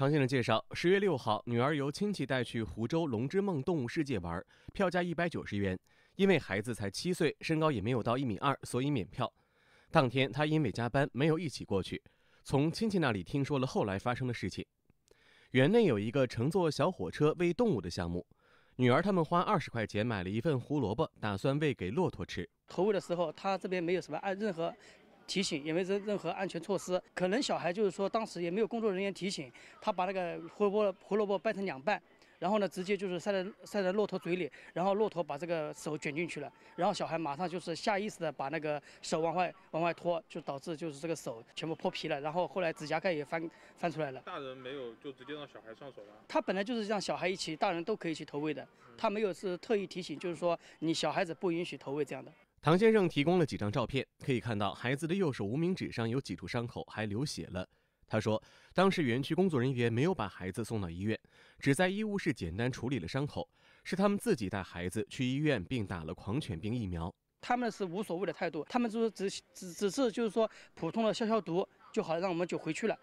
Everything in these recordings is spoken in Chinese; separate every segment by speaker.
Speaker 1: 常先生介绍，十月六号，女儿由亲戚带去湖州龙之梦动物世界玩，票价一百九十元。因为孩子才七岁，身高也没有到一米二，所以免票。当天他因为加班，没有一起过去。从亲戚那里听说了后来发生的事情。园内有一个乘坐小火车喂动物的项目，女儿他们花二十块钱买了一份胡萝卜，打算喂给骆驼吃。投喂的时候，他这边
Speaker 2: 没有什么按任何。提醒也没任任何安全措施，可能小孩就是说当时也没有工作人员提醒，他把那个胡萝卜胡萝卜掰成两半，然后呢直接就是塞在塞在骆驼嘴里，然后骆驼把这个手卷进去了，然后小孩马上就是下意识的把那个手往外往外拖，就导致就是这个手全部破皮了，然后后来指甲盖也翻翻出来了。
Speaker 1: 大人没有就直接让小孩上手了？
Speaker 2: 他本来就是让小孩一起，大人都可以去投喂的，他没有是特意提醒，就是说你小孩子不允许投喂这样的。
Speaker 1: 唐先生提供了几张照片，可以看到孩子的右手无名指上有几处伤口，还流血了。他说，当时园区工作人员没有把孩子送到医院，只在医务室简单处理了伤口，是他们自己带孩子去医院并打了狂犬病疫苗。
Speaker 2: 他们是无所谓的态度，他们就是只只只是就是说普通的消消毒就好，让我们就回去了。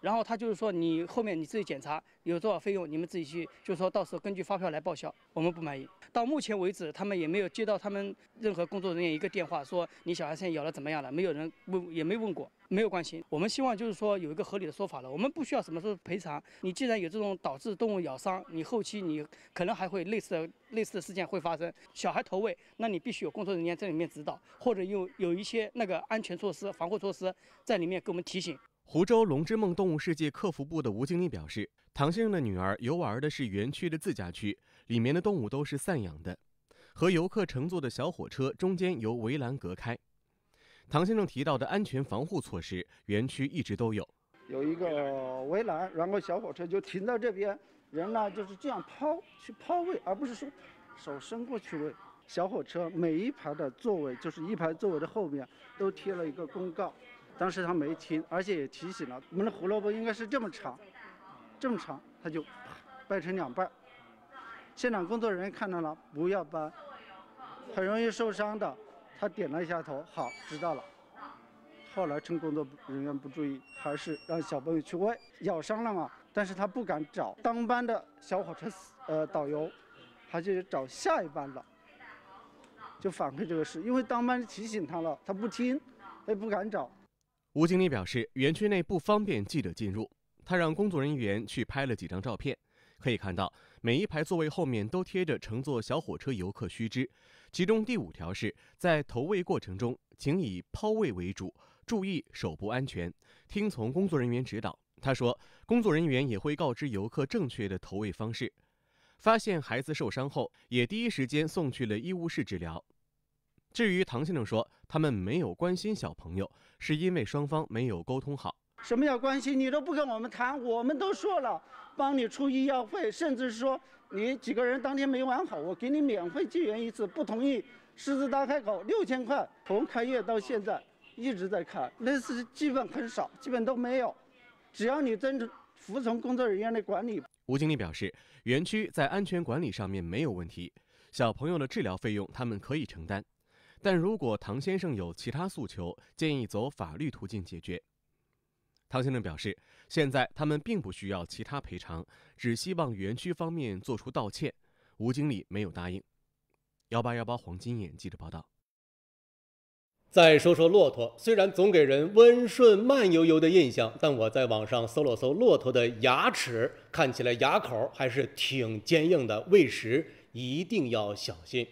Speaker 2: 然后他就是说，你后面你自己检查有多少费用，你们自己去，就是说到时候根据发票来报销。我们不满意。到目前为止，他们也没有接到他们任何工作人员一个电话，说你小孩现在咬的怎么样了，没有人问，也没问过，没有关心。我们希望就是说有一个合理的说法了。我们不需要什么时候赔偿。你既然有这种导致动物咬伤，你后期你可能还会类似的类似的事件会发生。小孩投喂，那你必须有工作人员在里面指导，或者有有一些那个安全措施、防护措施在里面给我们提醒。
Speaker 1: 湖州龙之梦动物世界客服部的吴经理表示，唐先生的女儿游玩的是园区的自家区，里面的动物都是散养的，和游客乘坐的小火车中间由围栏隔开。唐先生提到的安全防护措施，园区一直都有，
Speaker 3: 有一个围栏，然后小火车就停到这边，人呢就是这样抛去抛喂，而不是说手伸过去喂。小火车每一排的座位，就是一排座位的后面都贴了一个公告。当时他没听，而且也提醒了我们的胡萝卜应该是这么长，这么长，他就掰成两半。现场工作人员看到了，不要掰，很容易受伤的。他点了一下头，好，知道了。后来趁工作人员不注意，还是让小朋友去喂，咬伤了嘛。但是他不敢找当班的小火车呃导游，他就找下一班的，就反馈这个事，因为当班提醒他了，他不听，他也不敢找。
Speaker 1: 吴经理表示，园区内不方便记者进入，他让工作人员去拍了几张照片。可以看到，每一排座位后面都贴着乘坐小火车游客须知，其中第五条是：在投喂过程中，请以抛喂为主，注意手部安全，听从工作人员指导。他说，工作人员也会告知游客正确的投喂方式。发现孩子受伤后，也第一时间送去了医务室治疗。至于唐先生说他们没有关心小朋友，是因为双方没有沟通好。
Speaker 3: 什么叫关心？你都不跟我们谈，我们都说了，帮你出医药费，甚至说你几个人当天没玩好，我给你免费救援一次。不同意，狮子大开口，六千块。从开业到现在，一直在开，那是基本很少，基本都没有。只要你遵服从工作人员的管理。
Speaker 1: 吴经理表示，园区在安全管理上面没有问题，小朋友的治疗费用他们可以承担。但如果唐先生有其他诉求，建议走法律途径解决。唐先生表示，现在他们并不需要其他赔偿，只希望园区方面做出道歉。吴经理没有答应。幺八幺八黄金眼记者报道。再说说骆驼，虽然总给人温顺慢悠悠的印象，但我在网上搜了搜，骆驼的牙齿看起来牙口还是挺坚硬的，喂食一定要小心。